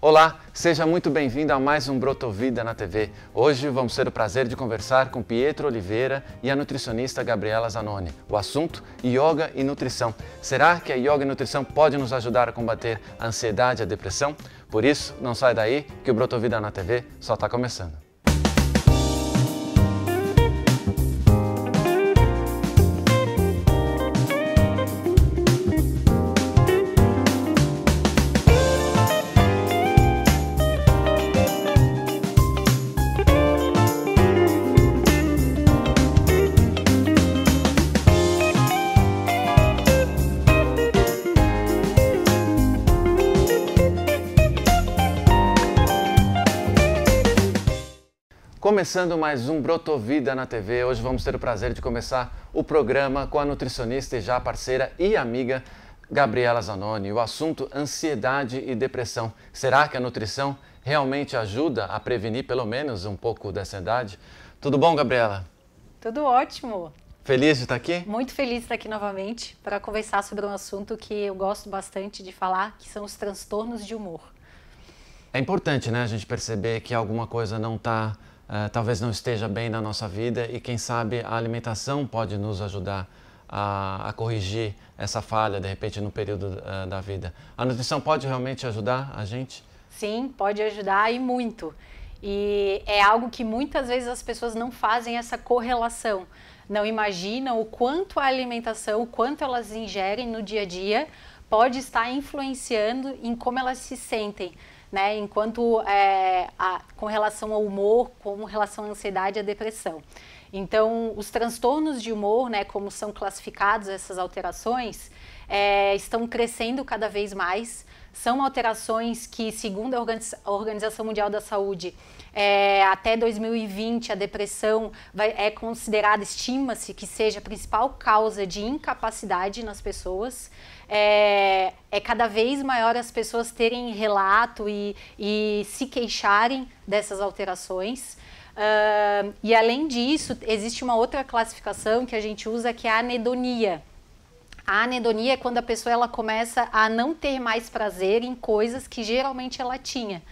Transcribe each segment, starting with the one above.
Olá, seja muito bem-vindo a mais um Brotovida na TV. Hoje vamos ter o prazer de conversar com Pietro Oliveira e a nutricionista Gabriela Zanoni. O assunto: yoga e nutrição. Será que a yoga e nutrição pode nos ajudar a combater a ansiedade e a depressão? Por isso, não sai daí que o Brotovida na TV só está começando. começando mais um Brotovida na TV. Hoje vamos ter o prazer de começar o programa com a nutricionista e já parceira e amiga Gabriela Zanoni. O assunto ansiedade e depressão. Será que a nutrição realmente ajuda a prevenir pelo menos um pouco dessa ansiedade? Tudo bom, Gabriela? Tudo ótimo. Feliz de estar aqui? Muito feliz de estar aqui novamente para conversar sobre um assunto que eu gosto bastante de falar, que são os transtornos de humor. É importante, né, a gente perceber que alguma coisa não está uh, talvez não esteja bem na nossa vida e quem sabe a alimentação pode nos ajudar a, a corrigir essa falha, de repente, no período uh, da vida. A nutrição pode realmente ajudar a gente? Sim, pode ajudar e muito. E é algo que muitas vezes as pessoas não fazem essa correlação. Não imaginam o quanto a alimentação, o quanto elas ingerem no dia a dia, pode estar influenciando em como elas se sentem né? Enquanto é, a, com relação ao humor, com relação à ansiedade e à depressão. Então, os transtornos de humor, né, como são classificados essas alterações, é, estão crescendo cada vez mais. São alterações que, segundo a Organização Mundial da Saúde, é, até 2020 a depressão vai, é considerada, estima-se que seja a principal causa de incapacidade nas pessoas é, é cada vez maior as pessoas terem relato e, e se queixarem dessas alterações. Uh, e além disso, existe uma outra classificação que a gente usa que é a anedonia. A anedonia é quando a pessoa ela começa a não ter mais prazer em coisas que geralmente ela tinha.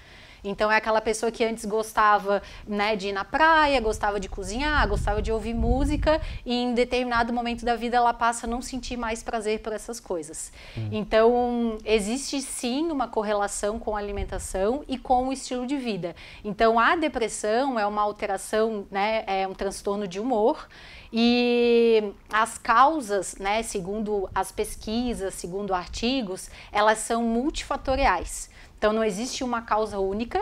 Então é aquela pessoa que antes gostava né, de ir na praia, gostava de cozinhar, gostava de ouvir música e em determinado momento da vida ela passa a não sentir mais prazer por essas coisas. Hum. Então existe sim uma correlação com a alimentação e com o estilo de vida. Então a depressão é uma alteração, né, é um transtorno de humor e as causas, né, segundo as pesquisas, segundo artigos, elas são multifatoriais. Então, não existe uma causa única.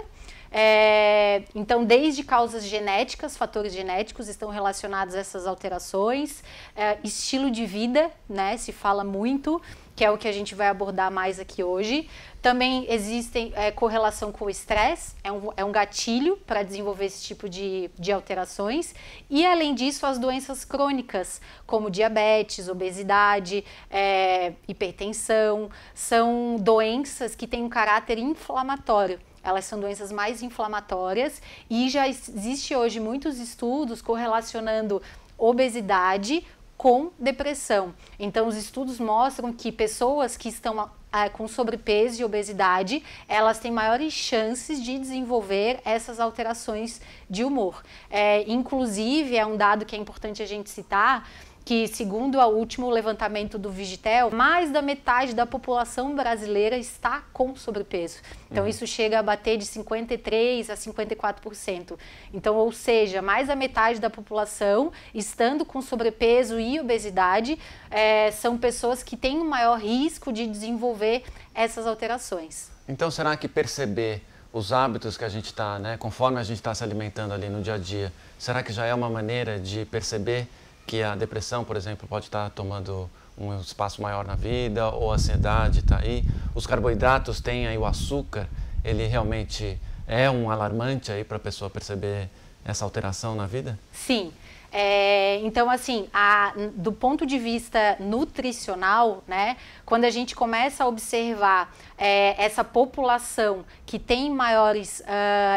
É, então, desde causas genéticas, fatores genéticos estão relacionados a essas alterações, é, estilo de vida, né? Se fala muito que é o que a gente vai abordar mais aqui hoje. Também existem é, correlação com o estresse, é um, é um gatilho para desenvolver esse tipo de, de alterações. E além disso, as doenças crônicas, como diabetes, obesidade, é, hipertensão, são doenças que têm um caráter inflamatório elas são doenças mais inflamatórias e já existe hoje muitos estudos correlacionando obesidade com depressão. Então, os estudos mostram que pessoas que estão ah, com sobrepeso e obesidade, elas têm maiores chances de desenvolver essas alterações de humor. É, inclusive, é um dado que é importante a gente citar que, segundo o último levantamento do Vigitel, mais da metade da população brasileira está com sobrepeso. Então, uhum. isso chega a bater de 53% a 54%. Então, ou seja, mais da metade da população estando com sobrepeso e obesidade é, são pessoas que têm um maior risco de desenvolver essas alterações. Então, será que perceber os hábitos que a gente está, né, conforme a gente está se alimentando ali no dia a dia, será que já é uma maneira de perceber que a depressão, por exemplo, pode estar tomando um espaço maior na vida, ou a ansiedade está aí. Os carboidratos têm aí o açúcar, ele realmente é um alarmante aí para a pessoa perceber essa alteração na vida? Sim. É, então, assim, a, do ponto de vista nutricional, né, quando a gente começa a observar é, essa população que tem maiores. Uh,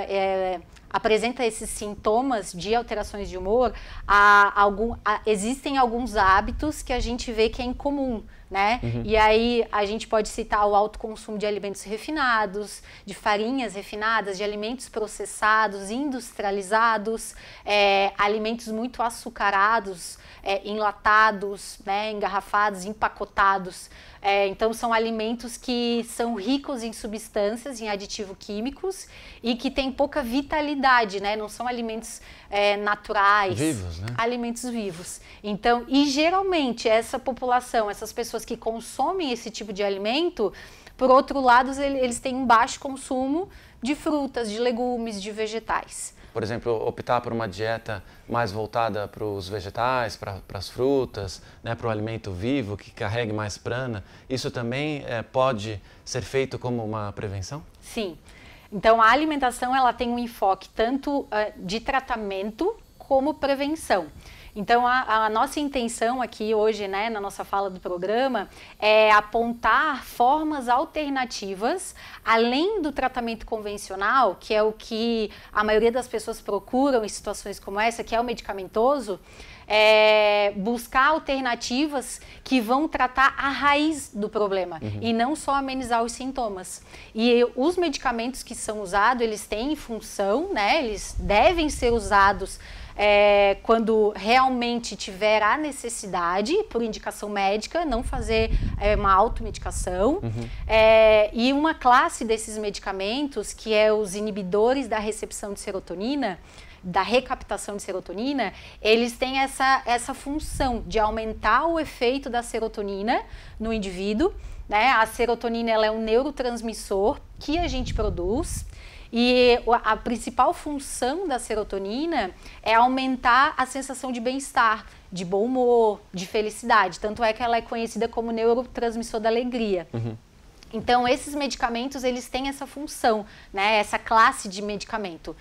é, apresenta esses sintomas de alterações de humor, há algum, há, existem alguns hábitos que a gente vê que é incomum, né? Uhum. E aí a gente pode citar o alto consumo de alimentos refinados, de farinhas refinadas, de alimentos processados, industrializados, é, alimentos muito açucarados, é, enlatados, né, engarrafados, empacotados. É, então, são alimentos que são ricos em substâncias, em aditivos químicos e que têm pouca vitalidade, né? Não são alimentos é, naturais. Vivos, né? Alimentos vivos. Então, e geralmente, essa população, essas pessoas que consomem esse tipo de alimento, por outro lado, eles têm um baixo consumo de frutas, de legumes, de vegetais por exemplo, optar por uma dieta mais voltada para os vegetais, para as frutas, né, para o alimento vivo, que carregue mais prana, isso também é, pode ser feito como uma prevenção? Sim. Então, a alimentação ela tem um enfoque tanto uh, de tratamento como prevenção. Então, a, a, nossa intenção aqui hoje, né, na nossa fala do programa, é apontar formas alternativas, além do tratamento convencional, que é o que a maioria das pessoas procuram em situações como essa, que é o medicamentoso, é, buscar alternativas que vão tratar a raiz do problema uhum. e não só amenizar os sintomas. E os medicamentos que são usados, eles têm função, né, eles devem ser usados é, quando realmente tiver a necessidade, por indicação médica, não fazer é, uma automedicação. Uhum. É, e uma classe desses medicamentos, que é os inibidores da recepção de serotonina, da recaptação de serotonina, eles têm essa, essa função de aumentar o efeito da serotonina no indivíduo. Né? A serotonina ela é um neurotransmissor que a gente produz e a principal função da serotonina é aumentar a sensação de bem-estar, de bom humor, de felicidade. Tanto é que ela é conhecida como neurotransmissor da alegria. Uhum. Então, esses medicamentos, eles têm essa função, né? Essa classe de medicamento.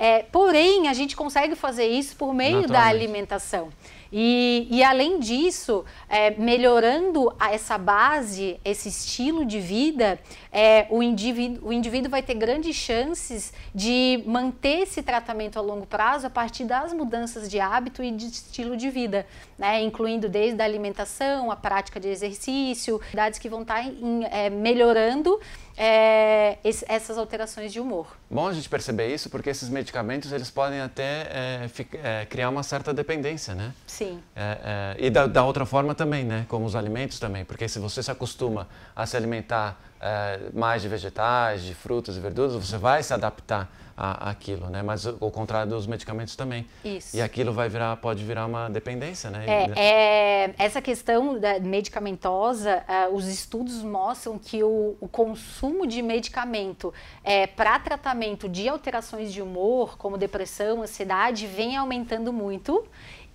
É, porém, a gente consegue fazer isso por meio da alimentação. E, e além disso, é, melhorando essa base, esse estilo de vida, é, o, indivíduo, o indivíduo vai ter grandes chances de manter esse tratamento a longo prazo a partir das mudanças de hábito e de estilo de vida, né? incluindo desde a alimentação, a prática de exercício, atividades que vão tá estar em, é, melhorando é, esse, essas alterações de humor. Bom a gente perceber isso, porque esses medicamentos eles podem até é, ficar, é, criar uma certa dependência, né? Sim. É, é, e da, da, outra forma também, né? Como os alimentos também, porque se você se acostuma a se alimentar é, mais de vegetais, de frutas e verduras, você vai se adaptar a, aquilo, né? Mas o, contrário dos medicamentos também. Isso. E aquilo vai virar, pode virar uma dependência, né? É, né? é essa questão da medicamentosa, é, os estudos mostram que o, o consumo de medicamento é, para tratamento de alterações de humor, como depressão, ansiedade, vem aumentando muito,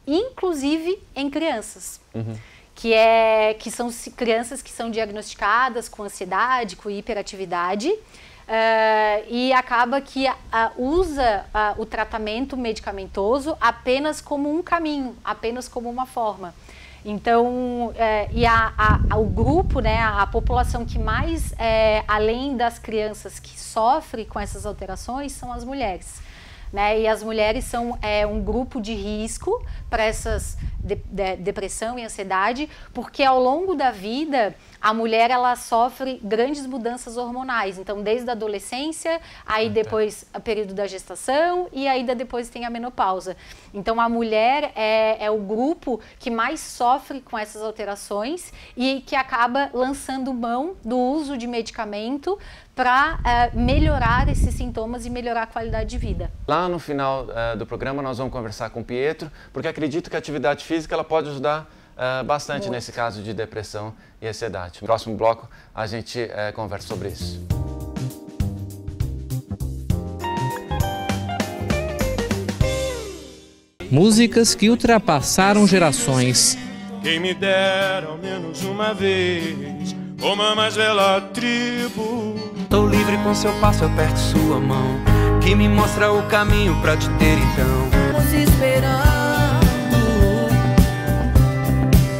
inclusive em crianças. Uhum que é que são crianças que são diagnosticadas com ansiedade, com hiperatividade. Uh, e acaba que uh, usa uh, o tratamento medicamentoso apenas como um caminho, apenas como uma forma. Então, eh, e a, a, o grupo, né, a, a população que mais, eh, além das crianças que sofre com essas alterações, são as mulheres né? E as mulheres são é, um grupo de risco para essas de, de, depressão e ansiedade, porque ao longo da vida a mulher ela sofre grandes mudanças hormonais. Então, desde a adolescência, aí depois o período da gestação e ainda depois tem a menopausa. Então, a mulher é, é o grupo que mais sofre com essas alterações e que acaba lançando mão do uso de medicamento para uh, eh, melhorar esses sintomas e melhorar a qualidade de vida. Lá no final uh, do programa nós vamos conversar com o Pietro, porque acredito que a atividade física ela pode ajudar uh, bastante Muito. nesse caso de depressão e ansiedade. No próximo bloco a gente conversa sobre isso. Músicas que ultrapassaram gerações. Quem me dera ao menos uma vez como mais bela tribo. Tô livre com seu passo, aperto sua mão, que me mostra o caminho pra te ter então. Nos esperando,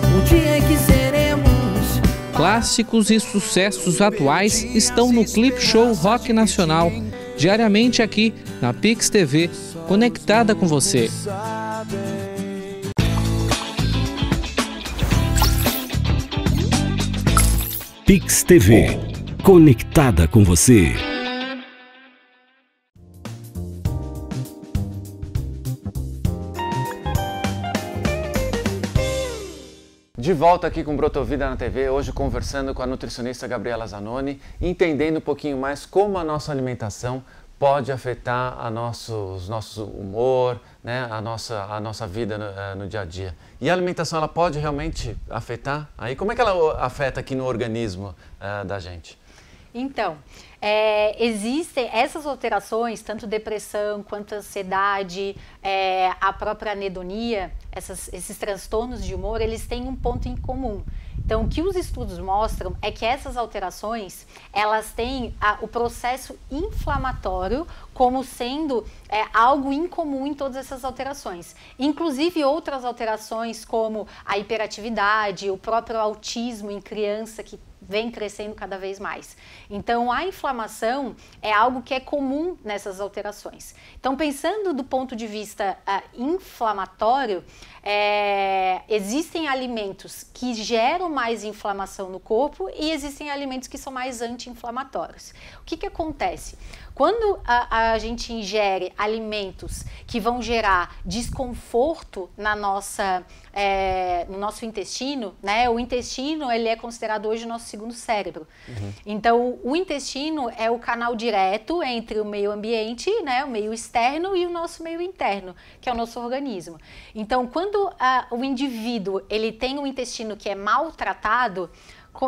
o dia que seremos. Clássicos e sucessos atuais estão no Clip Show Rock Nacional, diariamente aqui na Pix TV, conectada com você. Pix TV, conectada com você. De volta aqui com Brotovida na TV, hoje conversando com a nutricionista Gabriela Zanoni, entendendo um pouquinho mais como a nossa alimentação pode afetar a nossos, nosso humor, né, a, nossa, a nossa vida no, eh, no, dia a dia. E a alimentação, ela pode realmente afetar? Aí, como é que ela afeta aqui no organismo uh, da gente? Então, é, existem essas alterações, tanto depressão quanto ansiedade, é, a própria anedonia, essas, esses transtornos de humor, eles têm um ponto em comum. Então, o que os estudos mostram é que essas alterações, elas têm a, o processo inflamatório como sendo é, algo incomum em todas essas alterações. Inclusive outras alterações como a hiperatividade, o próprio autismo em criança que vem crescendo cada vez mais. Então, a inflamação é algo que é comum nessas alterações. Então, pensando do ponto de vista uh, inflamatório, é, existem alimentos que geram mais inflamação no corpo e existem alimentos que são mais anti-inflamatórios. O que, que acontece? Quando a, a gente ingere alimentos que vão gerar desconforto na nossa, é, no nosso intestino, né? O intestino ele é considerado hoje o nosso segundo cérebro. Uhum. Então, o intestino é o canal direto entre o meio ambiente, né? O meio externo e o nosso meio interno, que é o nosso organismo. Então, quando a, ah, o indivíduo ele tem um intestino que é maltratado,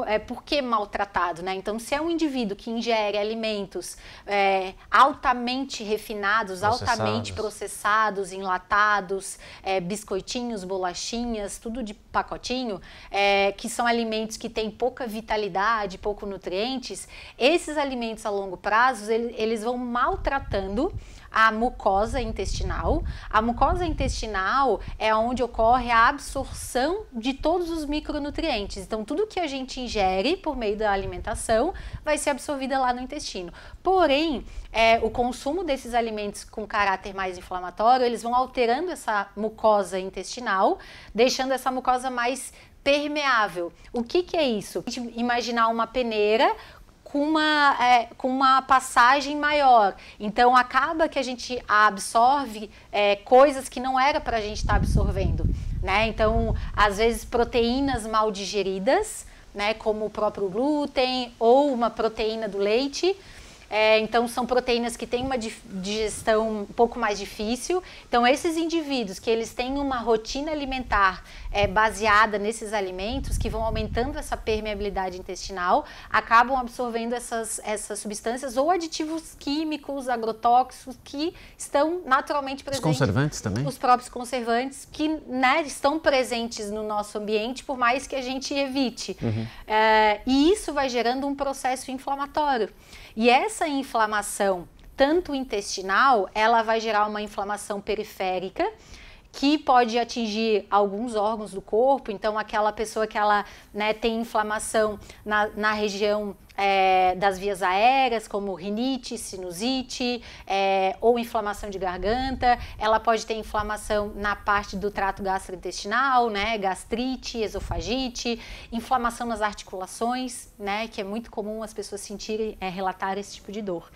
é, por que maltratado, né? Então, se é um indivíduo que ingere alimentos é, altamente refinados, processados. altamente processados, enlatados, é, biscoitinhos, bolachinhas, tudo de pacotinho, é, que são alimentos que têm pouca vitalidade, pouco nutrientes, esses alimentos a longo prazo, eles vão maltratando a mucosa intestinal. A mucosa intestinal é onde ocorre a absorção de todos os micronutrientes. Então, tudo que a gente ingere por meio da alimentação vai ser absorvida lá no intestino. Porém, é, o consumo desses alimentos com caráter mais inflamatório, eles vão alterando essa mucosa intestinal, deixando essa mucosa mais permeável. O que, que é isso? imaginar uma peneira com uma, é, com uma passagem maior. Então, acaba que a gente absorve é, coisas que não era para a gente estar tá absorvendo. Né? Então, às vezes, proteínas mal digeridas, né? como o próprio glúten ou uma proteína do leite. É, então, são proteínas que têm uma digestão um pouco mais difícil. Então, esses indivíduos que eles têm uma rotina alimentar é, baseada nesses alimentos que vão aumentando essa permeabilidade intestinal, acabam absorvendo essas, essas substâncias ou aditivos químicos, agrotóxicos que estão naturalmente presentes. Os conservantes também? Os próprios conservantes que né, estão presentes no nosso ambiente, por mais que a gente evite. Uhum. É, e isso vai gerando um processo inflamatório. E essa inflamação tanto intestinal, ela vai gerar uma inflamação periférica que pode atingir alguns órgãos do corpo. Então, aquela pessoa que ela né, tem inflamação na, na região é, das vias aéreas, como rinite, sinusite é, ou inflamação de garganta. Ela pode ter inflamação na parte do trato gastrointestinal, né, gastrite, esofagite, inflamação nas articulações, né, que é muito comum as pessoas sentirem, é, relatar esse tipo de dor.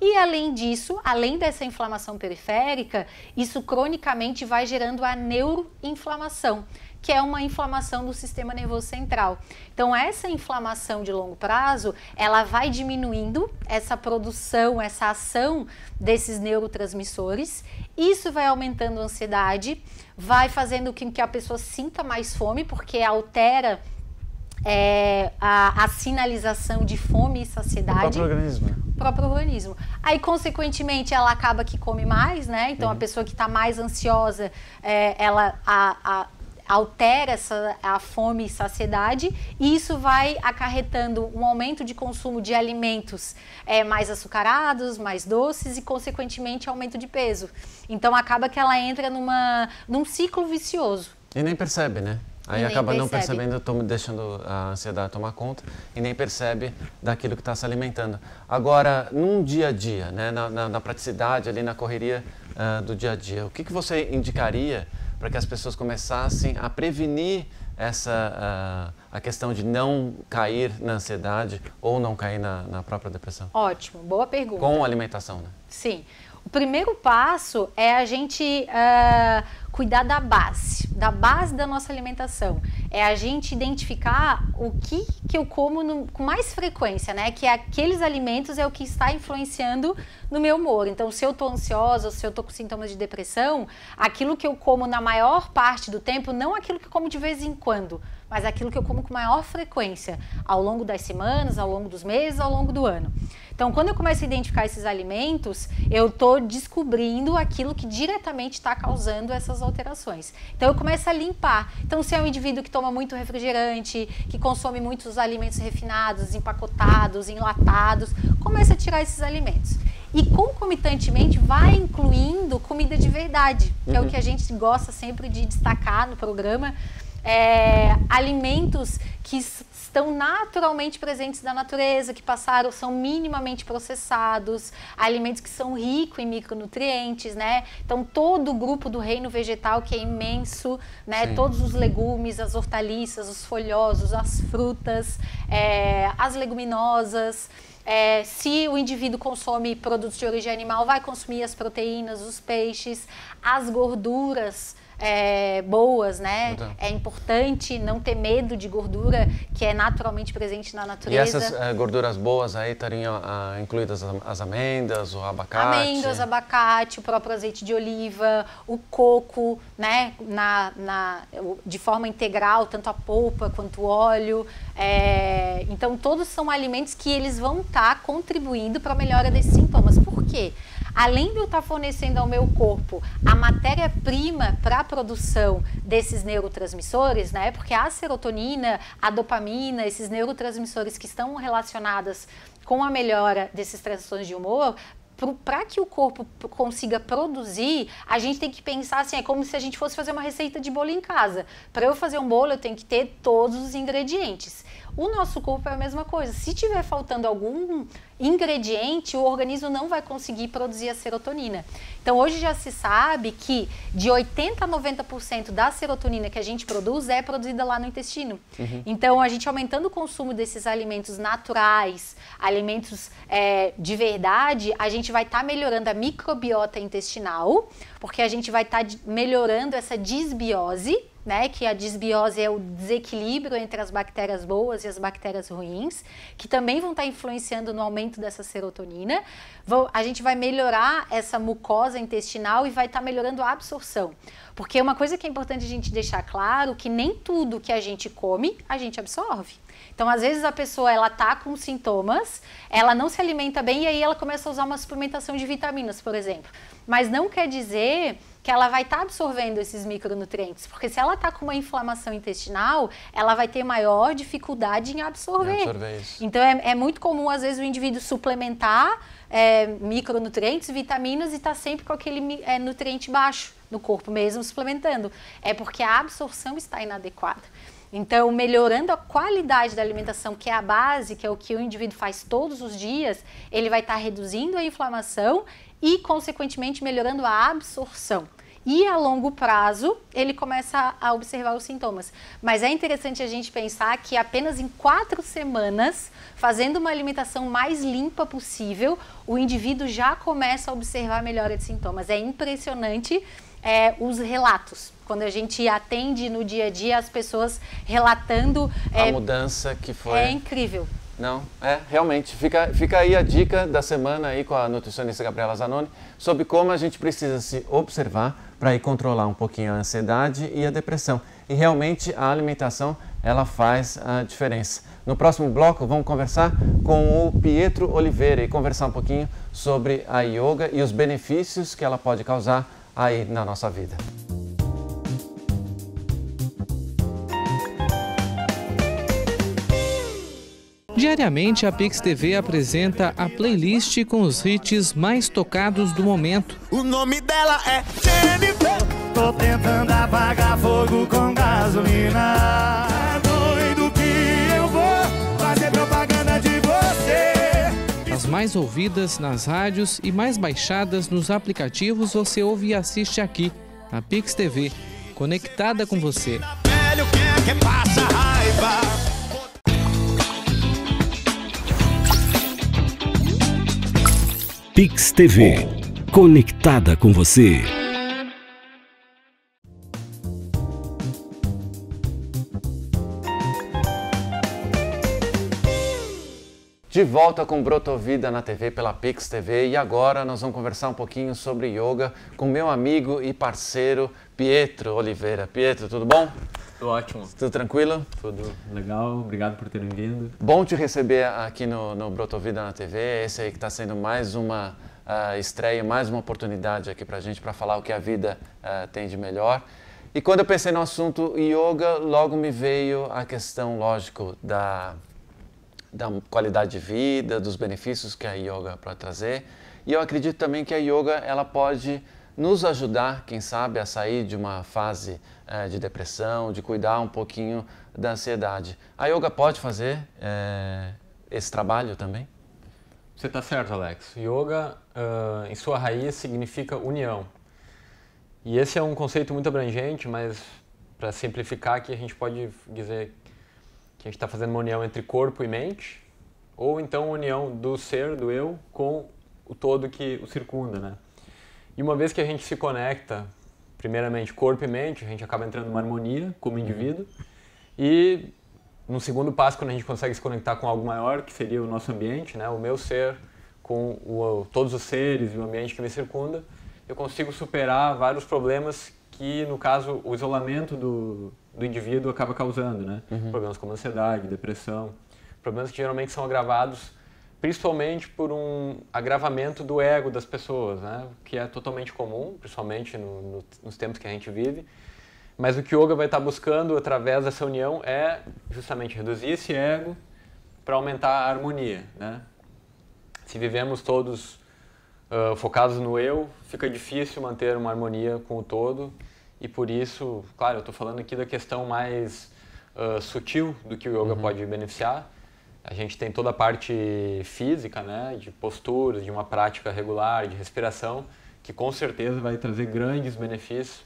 E além disso, além dessa inflamação periférica, isso cronicamente vai gerando a neuroinflamação, que é uma inflamação do sistema nervoso central. Então, essa inflamação de longo prazo, ela vai diminuindo essa produção, essa ação desses neurotransmissores. Isso vai aumentando a ansiedade, vai fazendo com que a pessoa sinta mais fome, porque altera é, a, a, sinalização de fome e saciedade. O próprio organismo. O próprio organismo. Aí, consequentemente, ela acaba que come mais, né? Então, a pessoa que está mais ansiosa, é, ela a, a, altera essa, a fome e saciedade, e isso vai acarretando um aumento de consumo de alimentos é, mais açucarados, mais doces e, consequentemente, aumento de peso. Então, acaba que ela entra numa, num ciclo vicioso. E nem percebe, né? Aí acaba percebe. não percebendo, estou deixando a ansiedade tomar conta e nem percebe daquilo que está se alimentando. Agora, num dia a dia, né, na, na, na praticidade, ali na correria uh, do dia a dia, o que, que você indicaria para que as pessoas começassem a prevenir essa uh, a questão de não cair na ansiedade ou não cair na, na própria depressão? Ótimo, boa pergunta. Com alimentação, né? Sim. O primeiro passo é a gente uh, cuidar da base, da base da nossa alimentação. É a gente identificar o que, que eu como no, com mais frequência, né? Que é aqueles alimentos é o que está influenciando no meu humor. Então, se eu estou ansiosa, se eu estou com sintomas de depressão, aquilo que eu como na maior parte do tempo, não é aquilo que eu como de vez em quando mas é aquilo que eu como com maior frequência ao longo das semanas, ao longo dos meses, ao longo do ano. Então, quando eu começo a identificar esses alimentos, eu estou descobrindo aquilo que diretamente está causando essas alterações. Então, eu começo a limpar. Então, se é um indivíduo que toma muito refrigerante, que consome muitos alimentos refinados, empacotados, enlatados, começa a tirar esses alimentos. E concomitantemente vai incluindo comida de verdade, que é o uhum. que a gente gosta sempre de destacar no programa é, alimentos que estão naturalmente presentes na natureza, que passaram, são minimamente processados, alimentos que são ricos em micronutrientes, né? Então, todo o grupo do reino vegetal que é imenso, né? Sim. Todos os legumes, as hortaliças, os folhosos, as frutas, é, as leguminosas. É, se o indivíduo consome produtos de origem animal, vai consumir as proteínas, os peixes, as gorduras, é, boas, né? Então. É importante não ter medo de gordura que é naturalmente presente na natureza. E essas é, gorduras boas aí estariam ah, incluídas as amêndoas, o abacate? Amêndoas, abacate, o próprio azeite de oliva, o coco, né? Na, na, de forma integral, tanto a polpa quanto o óleo. É, então, todos são alimentos que eles vão estar tá contribuindo para a melhora desses sintomas. Por quê? além de eu estar tá fornecendo ao meu corpo a matéria-prima para a produção desses neurotransmissores, né? Porque a serotonina, a dopamina, esses neurotransmissores que estão relacionadas com a melhora desses transições de humor, para que o corpo consiga produzir, a gente tem que pensar assim, é como se a gente fosse fazer uma receita de bolo em casa. Para eu fazer um bolo, eu tenho que ter todos os ingredientes. O nosso corpo é a mesma coisa. Se tiver faltando algum ingrediente, o organismo não vai conseguir produzir a serotonina. Então, hoje já se sabe que de 80% a 90% da serotonina que a gente produz é produzida lá no intestino. Uhum. Então, a gente aumentando o consumo desses alimentos naturais, alimentos é, de verdade, a gente vai estar tá melhorando a microbiota intestinal, porque a gente vai estar tá melhorando essa disbiose né, que a disbiose é o desequilíbrio entre as bactérias boas e as bactérias ruins, que também vão estar tá influenciando no aumento dessa serotonina. Vão, a gente vai melhorar essa mucosa intestinal e vai estar tá melhorando a absorção. Porque uma coisa que é importante a gente deixar claro que nem tudo que a gente come a gente absorve. Então, às vezes a pessoa ela tá com sintomas, ela não se alimenta bem e aí ela começa a usar uma suplementação de vitaminas, por exemplo. Mas não quer dizer que ela vai estar tá absorvendo esses micronutrientes, porque se ela está com uma inflamação intestinal, ela vai ter maior dificuldade em absorver. Em absorver então é, é, muito comum às vezes o indivíduo suplementar é, micronutrientes, vitaminas e estar tá sempre com aquele é, nutriente baixo no corpo mesmo suplementando. É porque a absorção está inadequada. Então, melhorando a qualidade da alimentação, que é a base, que é o que o indivíduo faz todos os dias, ele vai estar tá reduzindo a inflamação e, consequentemente, melhorando a absorção e a longo prazo ele começa a observar os sintomas. Mas é interessante a gente pensar que apenas em quatro semanas, fazendo uma alimentação mais limpa possível, o indivíduo já começa a observar a melhora de sintomas. É impressionante é, os relatos. Quando a gente atende no dia a dia as pessoas relatando. A é, mudança que foi. É incrível. Não, é, realmente. Fica, fica aí a dica da semana aí com a nutricionista Gabriela Zanoni sobre como a gente precisa se observar para ir controlar um pouquinho a ansiedade e a depressão. E realmente a alimentação ela faz a diferença. No próximo bloco vamos conversar com o Pietro Oliveira e conversar um pouquinho sobre a yoga e os benefícios que ela pode causar aí na nossa vida. Diariamente, a Pix TV apresenta a playlist com os hits mais tocados do momento. O nome dela é Jennifer. Tô tentando apagar fogo com gasolina. Tá doido que eu vou fazer propaganda de você. As mais ouvidas nas rádios e mais baixadas nos aplicativos você ouve e assiste aqui, na Pix TV, conectada com você. Velho, quem é que passa raiva? Pix TV, conectada com você. De volta com Brotovida na TV pela Pix TV e agora nós vamos conversar um pouquinho sobre yoga com meu amigo e parceiro Pietro Oliveira. Pietro, tudo bom? Tudo ótimo. Tudo tranquilo? Tudo legal, obrigado por terem vindo. Bom te receber aqui no, no Brotovida na TV, esse aí que está sendo mais uma uh, estreia, mais uma oportunidade aqui para a gente para falar o que a vida uh, tem de melhor. E quando eu pensei no assunto yoga, logo me veio a questão, lógico, da, da qualidade de vida, dos benefícios que a yoga pode trazer. E eu acredito também que a yoga ela pode nos ajudar, quem sabe, a sair de uma fase é, de depressão, de cuidar um pouquinho da ansiedade. A yoga pode fazer é, esse trabalho também? Você está certo, Alex. Yoga, uh, em sua raiz, significa união. E esse é um conceito muito abrangente, mas para simplificar aqui, a gente pode dizer que a gente está fazendo uma união entre corpo e mente, ou então união do ser, do eu, com o todo que o circunda, né? E uma vez que a gente se conecta primeiramente, corpo e mente, a gente acaba entrando numa harmonia como uhum. indivíduo. E no segundo passo, quando a gente consegue se conectar com algo maior, que seria o nosso ambiente, né? o meu ser, com o, todos os seres e o ambiente que me circunda, eu consigo superar vários problemas que, no caso, o isolamento do, do indivíduo acaba causando. Né? Uhum. Problemas como ansiedade, depressão, problemas que geralmente são agravados principalmente por um agravamento do ego das pessoas, né? que é totalmente comum, principalmente no, no, nos tempos que a gente vive. Mas o que o yoga vai estar buscando através dessa união é justamente reduzir esse ego para aumentar a harmonia. Né? Se vivemos todos uh, focados no eu, fica difícil manter uma harmonia com o todo. E por isso, claro, eu estou falando aqui da questão mais uh, sutil do que o yoga uhum. pode beneficiar, a gente tem toda a parte física, né, de posturas, de uma prática regular, de respiração, que com certeza vai trazer grandes benefícios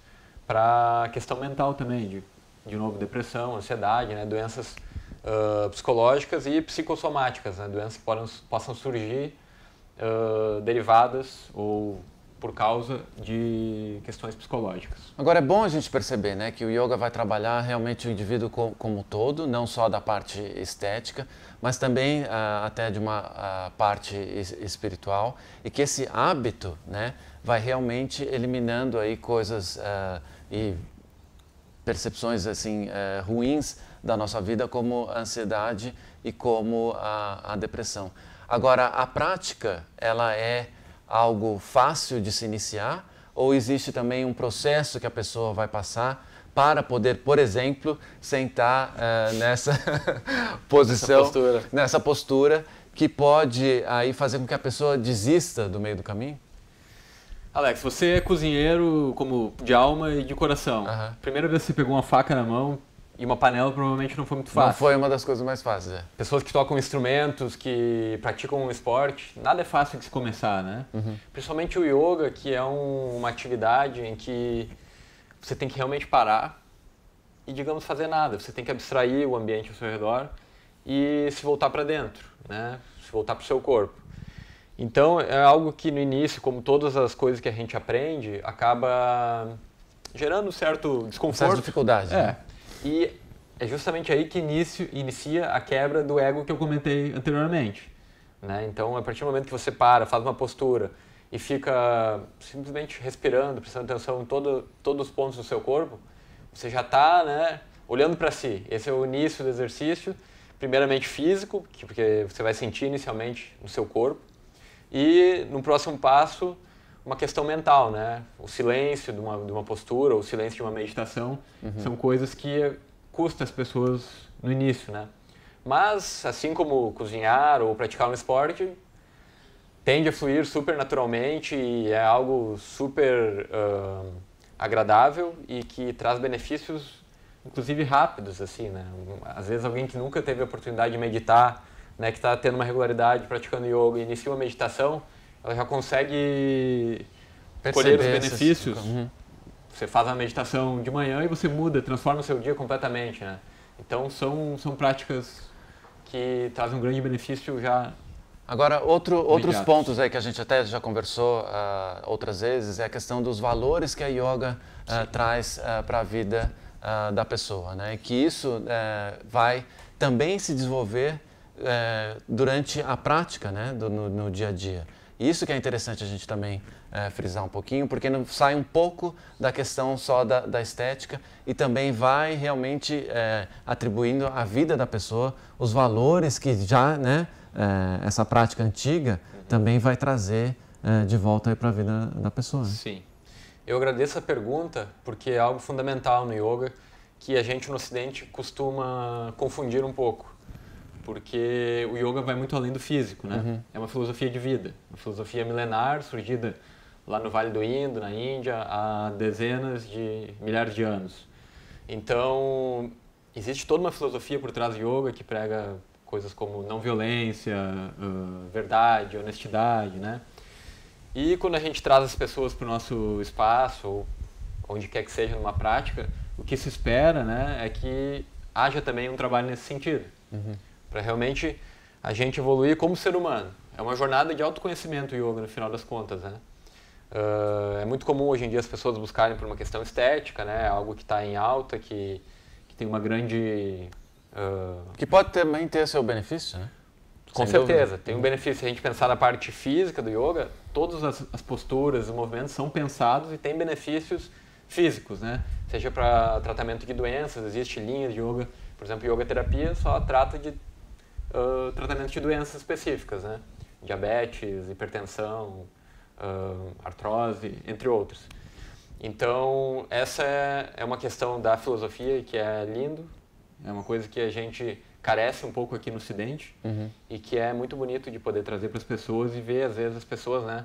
para a questão mental também, de, de novo, depressão, ansiedade, né, doenças uh, psicológicas e psicossomáticas, né, doenças que podem, possam surgir uh, derivadas ou por causa de questões psicológicas. Agora é bom a gente perceber, né, que o yoga vai trabalhar realmente o indivíduo como, um todo, não só da parte estética, mas também ah, até de uma ah, parte espiritual, e que esse hábito, né, vai realmente eliminando aí coisas ah, e percepções assim eh, ruins da nossa vida, como a ansiedade e como a, a depressão. Agora a prática, ela é algo fácil de se iniciar ou existe também um processo que a pessoa vai passar para poder, por exemplo, sentar uh, nessa posição, postura. nessa postura que pode aí fazer com que a pessoa desista do meio do caminho? Alex, você é cozinheiro como de alma e de coração. Uhum. Primeira vez que você pegou uma faca na mão, e uma panela provavelmente não foi muito fácil. Não foi uma das coisas mais fáceis, é. Pessoas que tocam instrumentos, que praticam um esporte, nada é fácil de se começar, né? Uhum. Principalmente o yoga, que é um, uma atividade em que você tem que realmente parar e, digamos, fazer nada. Você tem que abstrair o ambiente ao seu redor e se voltar para dentro, né? Se voltar para o seu corpo. Então, é algo que no início, como todas as coisas que a gente aprende, acaba gerando certo desconforto. Certa dificuldade. É. Né? E é justamente aí que inicio, inicia a quebra do ego que eu comentei anteriormente. Né? Então, a partir do momento que você para, faz uma postura e fica simplesmente respirando, prestando atenção em todo, todos os pontos do seu corpo, você já está né, olhando para si. Esse é o início do exercício, primeiramente físico, porque você vai sentir inicialmente no seu corpo. E no próximo passo, uma questão mental, né? O silêncio de uma, de uma postura, o silêncio de uma meditação, uhum. são coisas que custa as pessoas no início, né? Mas, assim como cozinhar ou praticar um esporte, tende a fluir super naturalmente e é algo super uh, agradável e que traz benefícios, inclusive rápidos, assim, né? Às vezes alguém que nunca teve a oportunidade de meditar, né, que está tendo uma regularidade praticando yoga, inicia uma meditação, ela já consegue Perceber colher os benefícios. Uhum. Você faz a meditação de manhã e você muda, transforma o seu dia completamente, né? Então são, são práticas que trazem um grande benefício já. Agora, outro, outros pontos aí que a gente até já conversou uh, outras vezes é a questão dos valores que a yoga uh, traz uh, ah, para a vida da pessoa, né? E que isso eh, vai também se desenvolver eh, durante a prática, né? Do, no, no dia a dia. Isso que é interessante a gente também é, frisar um pouquinho, porque não sai um pouco da questão só da, da estética e também vai realmente é, atribuindo à vida da pessoa os valores que já né, é, essa prática antiga uhum. também vai trazer é, de volta para a vida da pessoa. Né? Sim. Eu agradeço a pergunta porque é algo fundamental no yoga que a gente no Ocidente costuma confundir um pouco porque o yoga vai muito além do físico, né? Uhum. É uma filosofia de vida, uma filosofia milenar surgida lá no Vale do Indo, na Índia, há dezenas de milhares de anos. Então, existe toda uma filosofia por trás do yoga que prega coisas como não violência, uh, verdade, honestidade, né? E quando a gente traz as pessoas para o nosso espaço, ou onde quer que seja numa prática, o que se espera né, é que haja também um trabalho nesse sentido. Uhum para realmente a gente evoluir como ser humano. É uma jornada de autoconhecimento o yoga, no final das contas, né? Uh, é muito comum hoje em dia as pessoas buscarem por uma questão estética, né? Algo que está em alta, que, que tem uma grande... Uh... Que pode também ter seu benefício, né? Com Sem certeza, dúvida. tem um benefício. Se a gente pensar na parte física do yoga, todas as, as posturas, os movimentos são pensados e têm benefícios físicos, né? Seja para tratamento de doenças, existe linhas de yoga, por exemplo, yoga terapia só trata de uh, tratamento de doenças específicas, né? Diabetes, hipertensão, uh, artrose, entre outros. Então, essa é, é uma questão da filosofia que é lindo, é uma coisa que a gente carece um pouco aqui no Ocidente uhum. e que é muito bonito de poder trazer para as pessoas e ver, às vezes, as pessoas né,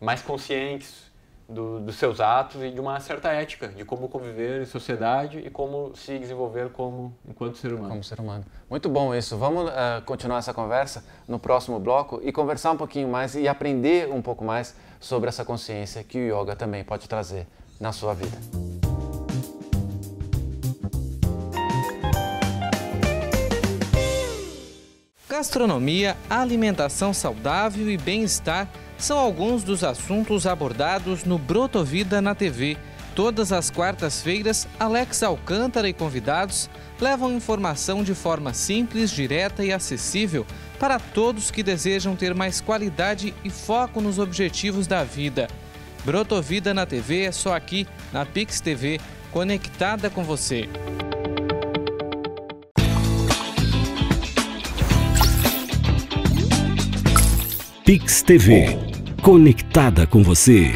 mais conscientes do, dos seus atos e de uma certa ética de como conviver em sociedade e como se desenvolver como enquanto ser humano. Como ser humano. Muito bom isso. Vamos uh, continuar essa conversa no próximo bloco e conversar um pouquinho mais e aprender um pouco mais sobre essa consciência que o yoga também pode trazer na sua vida. Gastronomia, alimentação saudável e bem-estar são alguns dos assuntos abordados no Broto Vida na TV. Todas as quartas-feiras, Alex Alcântara e convidados levam informação de forma simples, direta e acessível para todos que desejam ter mais qualidade e foco nos objetivos da vida. Broto Vida na TV é só aqui, na Pix TV, conectada com você. Pix TV conectada com você.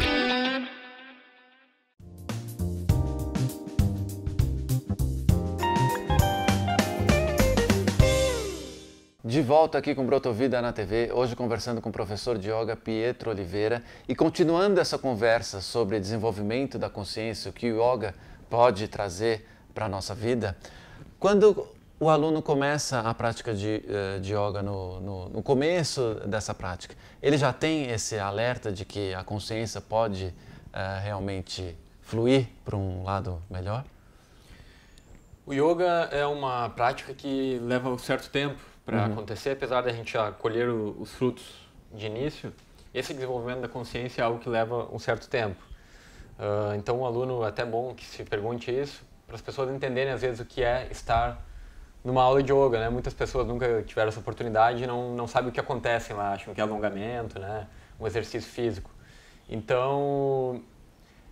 De volta aqui com Brotovida na TV, hoje conversando com o professor de yoga Pietro Oliveira e continuando essa conversa sobre desenvolvimento da consciência, o que o yoga pode trazer para a nossa vida. Quando o aluno começa a prática de, eh, de yoga no, no, no, começo dessa prática, ele já tem esse alerta de que a consciência pode uh, realmente fluir para um lado melhor? O yoga é uma prática que leva um certo tempo para uhum. acontecer, apesar da gente já colher os frutos de início. Esse desenvolvimento da consciência é algo que leva um certo tempo. Uh, então, o um aluno é até bom que se pergunte isso, para as pessoas entenderem às vezes o que é estar numa aula de yoga, né? Muitas pessoas nunca tiveram essa oportunidade e não, não sabem o que acontece lá, acham que é alongamento, né? Um exercício físico. Então,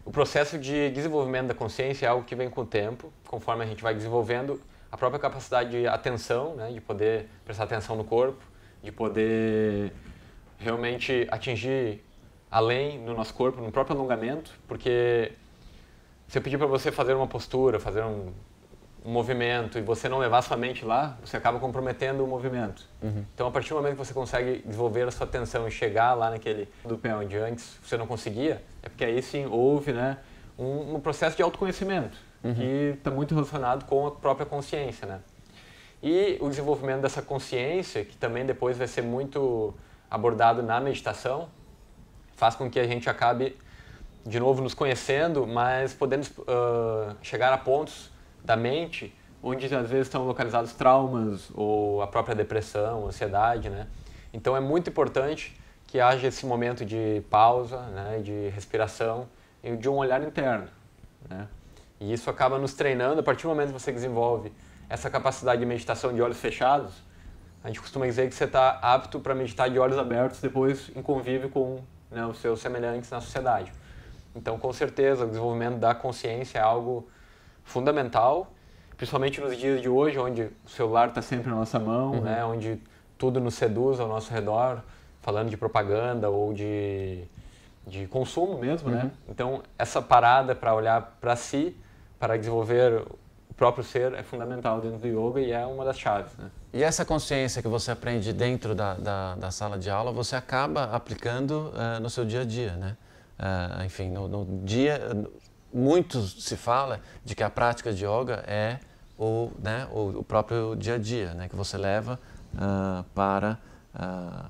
o processo de desenvolvimento da consciência é algo que vem com o tempo, conforme a gente vai desenvolvendo a própria capacidade de atenção, né? De poder prestar atenção no corpo, de poder realmente atingir além no nosso corpo, no próprio alongamento, porque se eu pedir para você fazer uma postura, fazer um um movimento e você não levar sua mente lá, você acaba comprometendo o movimento. Uhum. Então, a partir do momento que você consegue desenvolver a sua atenção e chegar lá naquele do pé onde antes você não conseguia, é porque aí sim houve né, um, um processo de autoconhecimento, uhum. que está muito relacionado com a própria consciência. Né? E o desenvolvimento dessa consciência, que também depois vai ser muito abordado na meditação, faz com que a gente acabe, de novo, nos conhecendo, mas podendo uh, chegar a pontos da mente, onde às vezes estão localizados traumas ou a própria depressão, ansiedade, né? Então é muito importante que haja esse momento de pausa, né, de respiração e de um olhar interno, né? E isso acaba nos treinando, a partir do momento que você desenvolve essa capacidade de meditação de olhos fechados, a gente costuma dizer que você está apto para meditar de olhos abertos depois em convívio com né, os seus semelhantes na sociedade. Então, com certeza, o desenvolvimento da consciência é algo fundamental, principalmente nos dias de hoje, onde o celular está sempre na nossa mão, uhum. né? onde tudo nos seduz ao nosso redor, falando de propaganda ou de, de consumo mesmo. Né? Uhum. Né? Então, essa parada para olhar para si, para desenvolver o próprio ser, é fundamental dentro do yoga e é uma das chaves. Né? E essa consciência que você aprende dentro da, da, da sala de aula, você acaba aplicando uh, no seu dia a dia, né? Uh, enfim, no, no dia, muito se fala de que a prática de yoga é o, né, o, o próprio dia a dia, né, que você leva uh, para uh,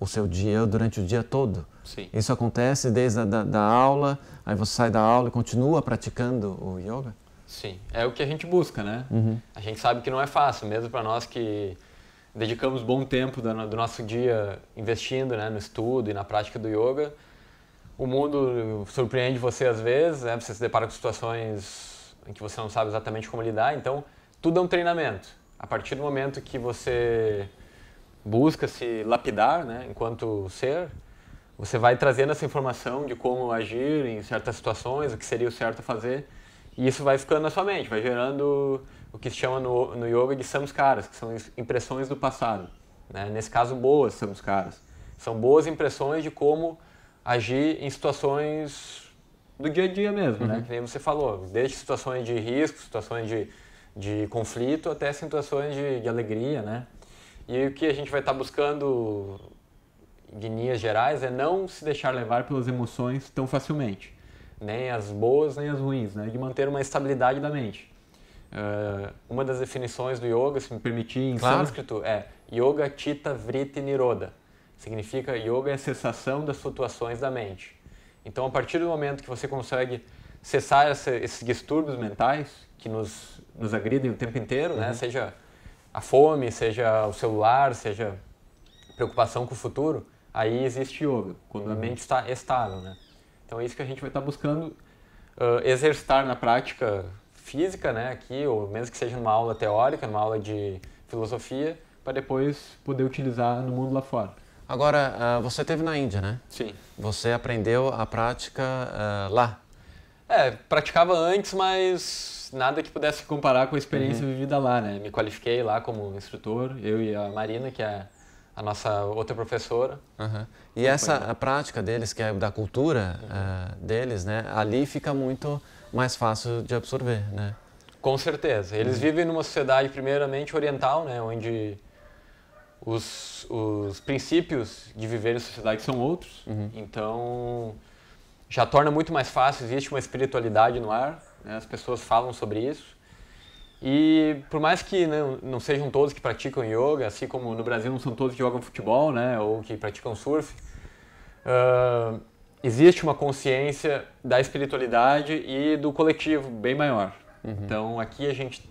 o seu dia durante o dia todo. Sim. Isso acontece desde a da, da, aula, aí você sai da aula e continua praticando o yoga? Sim, é o que a gente busca, né? Uhum. A gente sabe que não é fácil, mesmo para nós que dedicamos bom tempo do, do nosso dia investindo né, no estudo e na prática do yoga, o mundo surpreende você às vezes, né? você se depara com situações em que você não sabe exatamente como lidar, então tudo é um treinamento. A partir do momento que você busca se lapidar né, enquanto ser, você vai trazendo essa informação de como agir em certas situações, o que seria o certo a fazer, e isso vai ficando na sua mente, vai gerando o que se chama no, no yoga de samskaras, que são impressões do passado. Né? Nesse caso, boas samskaras. São boas impressões de como agir em situações do dia a dia mesmo, né? uhum. né? Que nem você falou, desde situações de risco, situações de, de conflito, até situações de, de alegria, né? E o que a gente vai estar tá buscando de linhas gerais é não se deixar levar pelas emoções tão facilmente, nem as boas nem as ruins, né? De manter uma estabilidade da mente. Uh, uma das definições do yoga, se me permitir, em claro. sânscrito, é Yoga Chitta Vritti Niroda Significa yoga é a cessação das flutuações da mente. Então, a partir do momento que você consegue cessar essa, esses distúrbios mentais que nos, nos agridem o tempo inteiro, né, uhum. né? seja a fome, seja o celular, seja preocupação com o futuro, aí existe yoga, quando a uhum. mente está estável. Né? Então, é isso que a gente vai estar buscando uh, exercitar na prática física, né, aqui, ou mesmo que seja numa aula teórica, numa aula de filosofia, para depois poder utilizar no mundo lá fora. Agora, uh, você teve na Índia, né? Sim. Você aprendeu a prática uh, lá? É, praticava antes, mas nada que pudesse comparar com a experiência uhum. vivida lá, né? Me qualifiquei lá como instrutor, eu e a Marina, que é a nossa outra professora. Uhum. E essa a prática deles, que é da cultura uhum. uh, deles, né? Ali fica muito mais fácil de absorver, né? Com certeza. Eles uhum. vivem numa sociedade, primeiramente, oriental, né? Onde os, os princípios de viver em sociedade são outros, uhum. então já torna muito mais fácil, existe uma espiritualidade no ar, né? as pessoas falam sobre isso. E por mais que não né, não sejam todos que praticam yoga, assim como no Brasil não são todos que jogam futebol, né, ou que praticam surf, uh, existe uma consciência da espiritualidade e do coletivo bem maior. Uhum. Então aqui a gente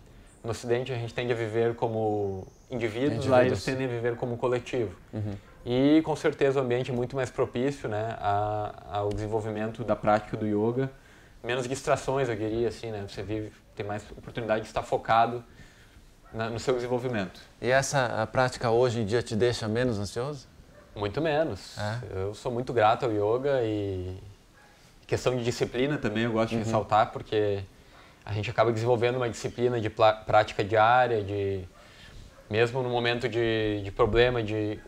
no Ocidente, a gente tende a viver como indivíduos, indivíduos. lá eles tendem a viver como coletivo. Uhum. E, com certeza, o ambiente é muito mais propício né, a, ao desenvolvimento da prática do yoga. Menos distrações, eu diria, assim, né? Você vive, tem mais oportunidade de estar focado na, no seu desenvolvimento. E essa a prática hoje em dia te deixa menos ansioso? Muito menos. É. Eu sou muito grato ao yoga e questão de disciplina também eu gosto uhum. de ressaltar, porque a gente acaba desenvolvendo uma disciplina de prática diária, de mesmo no momento de, de problema, de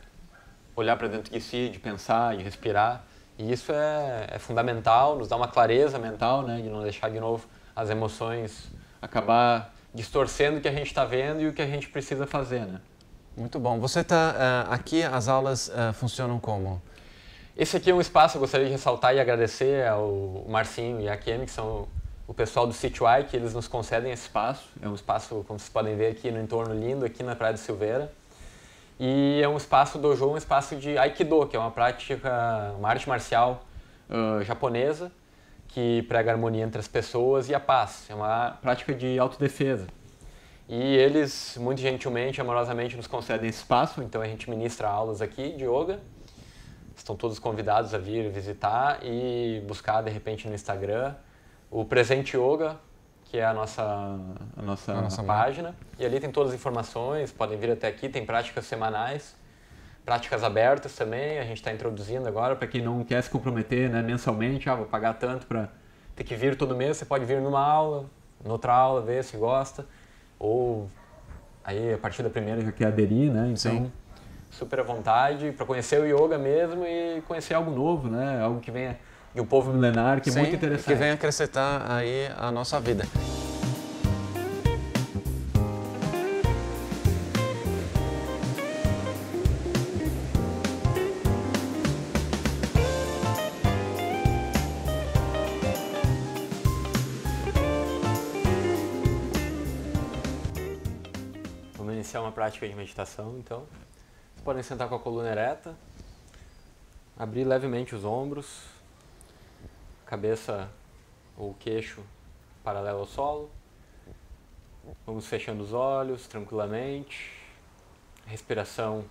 olhar para dentro de si, de pensar, de respirar. E isso é, é, fundamental, nos dá uma clareza mental, né, de não deixar de novo as emoções acabar distorcendo o que a gente está vendo e o que a gente precisa fazer, né? Muito bom. Você está uh, eh, aqui, as aulas uh, funcionam como? Esse aqui é um espaço, eu gostaria de ressaltar e agradecer ao Marcinho e a Kemi, que são o pessoal do Situai, que eles nos concedem esse espaço. É um espaço, como vocês podem ver aqui no entorno lindo, aqui na Praia de Silveira. E é um espaço dojo, um espaço de Aikido, que é uma prática, uma arte marcial uh, japonesa que prega a harmonia entre as pessoas e a paz. É uma prática de autodefesa. E eles, muito gentilmente, amorosamente, nos concedem esse espaço, então a gente ministra aulas aqui de yoga. Estão todos convidados a vir visitar e buscar, de repente, no Instagram o Presente Yoga, que é a nossa, a nossa, a nossa página. E ali tem todas as informações, podem vir até aqui, tem práticas semanais, práticas abertas também, a gente está introduzindo agora para quem não quer se comprometer né, mensalmente, ah, vou pagar tanto para ter que vir todo mês, você pode vir numa aula, noutra aula, ver se gosta, ou aí a partir da primeira já quer aderir, né? Então, Sim. super à vontade para conhecer o yoga mesmo e conhecer algo novo, né? Algo que venha e o povo milenar, que é muito interessante. Que vem acrescentar aí a nossa vida. Vamos iniciar uma prática de meditação, então. Vocês podem sentar com a coluna ereta, abrir levemente os ombros, cabeça ou queixo paralelo ao solo. Vamos fechando os olhos tranquilamente. A respiração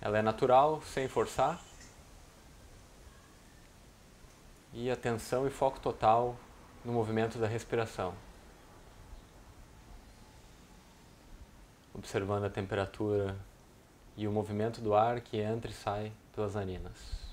ela é natural, sem forçar. E atenção e foco total no movimento da respiração. Observando a temperatura e o movimento do ar que entra e sai pelas narinas.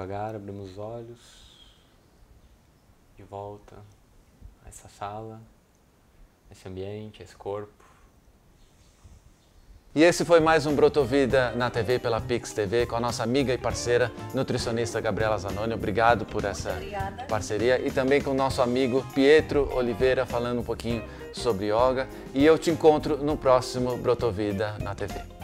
Devagar abrimos os olhos de volta a essa sala, a esse ambiente, a esse corpo. E esse foi mais um Brotovida na TV pela Pix TV com a nossa amiga e parceira nutricionista Gabriela Zanoni. Obrigado por essa Obrigada. parceria e também com o nosso amigo Pietro Oliveira falando um pouquinho sobre yoga. E eu te encontro no próximo Brotovida na TV.